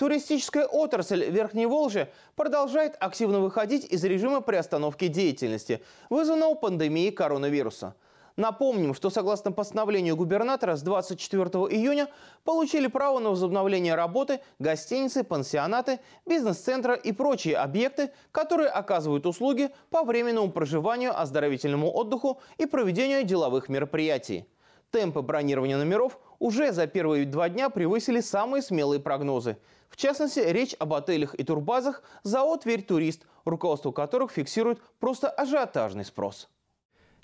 Туристическая отрасль Верхней Волжи продолжает активно выходить из режима приостановки деятельности, вызванного пандемией коронавируса. Напомним, что согласно постановлению губернатора с 24 июня получили право на возобновление работы гостиницы, пансионаты, бизнес-центры и прочие объекты, которые оказывают услуги по временному проживанию, оздоровительному отдыху и проведению деловых мероприятий. Темпы бронирования номеров уже за первые два дня превысили самые смелые прогнозы. В частности, речь об отелях и турбазах ЗАО «Тверь Турист», руководство которых фиксирует просто ажиотажный спрос.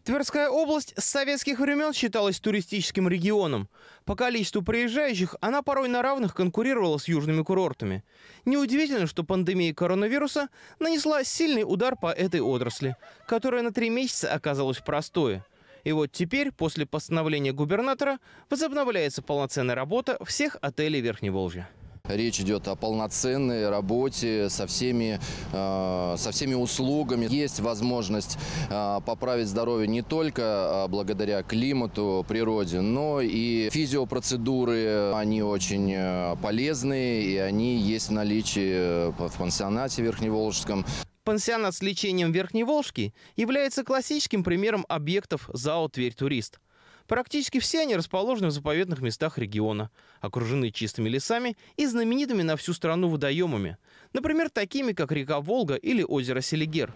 Тверская область с советских времен считалась туристическим регионом. По количеству приезжающих она порой на равных конкурировала с южными курортами. Неудивительно, что пандемия коронавируса нанесла сильный удар по этой отрасли, которая на три месяца оказалась в простое – и вот теперь, после постановления губернатора, возобновляется полноценная работа всех отелей Верхней Волжья. Речь идет о полноценной работе со всеми, э, со всеми услугами. Есть возможность э, поправить здоровье не только э, благодаря климату, природе, но и физиопроцедуры. Они очень полезные и они есть в наличии в пансионате Верхневолжском. Пансионат с лечением Верхней Волжки является классическим примером объектов ЗАО «Тверь Турист». Практически все они расположены в заповедных местах региона, окружены чистыми лесами и знаменитыми на всю страну водоемами, например, такими, как река Волга или озеро Селигер.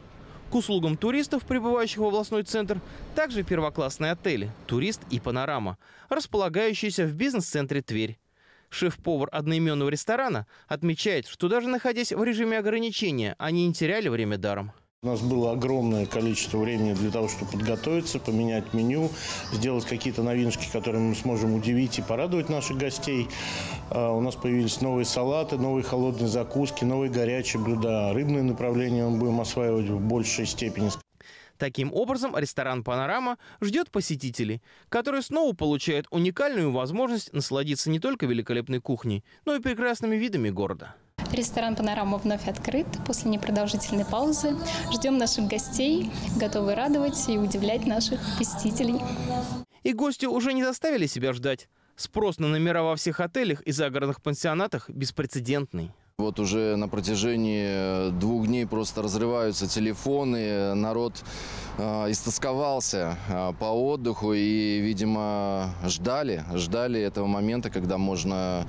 К услугам туристов, прибывающих в областной центр, также первоклассные отели «Турист» и «Панорама», располагающиеся в бизнес-центре Тверь. Шеф-повар одноименного ресторана отмечает, что даже находясь в режиме ограничения, они не теряли время даром. У нас было огромное количество времени для того, чтобы подготовиться, поменять меню, сделать какие-то новиночки, которыми мы сможем удивить и порадовать наших гостей. А, у нас появились новые салаты, новые холодные закуски, новые горячие блюда. Рыбные направления мы будем осваивать в большей степени. Таким образом, ресторан «Панорама» ждет посетителей, которые снова получают уникальную возможность насладиться не только великолепной кухней, но и прекрасными видами города. Ресторан «Панорама» вновь открыт после непродолжительной паузы. Ждем наших гостей, готовы радовать и удивлять наших посетителей. И гости уже не заставили себя ждать. Спрос на номера во всех отелях и загородных пансионатах беспрецедентный. Вот уже на протяжении э, двух дней просто разрываются телефоны, народ э, истосковался э, по отдыху и, видимо, ждали, ждали этого момента, когда можно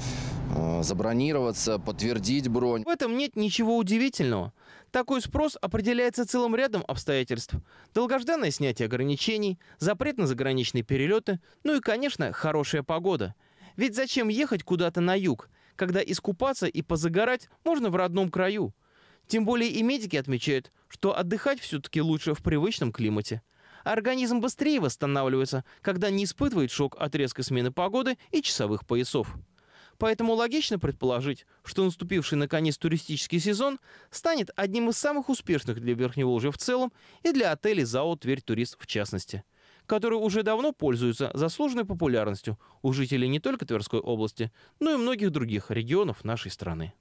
э, забронироваться, подтвердить бронь. В этом нет ничего удивительного. Такой спрос определяется целым рядом обстоятельств. Долгожданное снятие ограничений, запрет на заграничные перелеты, ну и, конечно, хорошая погода – ведь зачем ехать куда-то на юг, когда искупаться и позагорать можно в родном краю? Тем более и медики отмечают, что отдыхать все-таки лучше в привычном климате. Организм быстрее восстанавливается, когда не испытывает шок от резкой смены погоды и часовых поясов. Поэтому логично предположить, что наступивший наконец туристический сезон станет одним из самых успешных для Верхнего Лжи в целом и для отелей ЗАО «Тверь Турист» в частности – которые уже давно пользуются заслуженной популярностью у жителей не только Тверской области, но и многих других регионов нашей страны.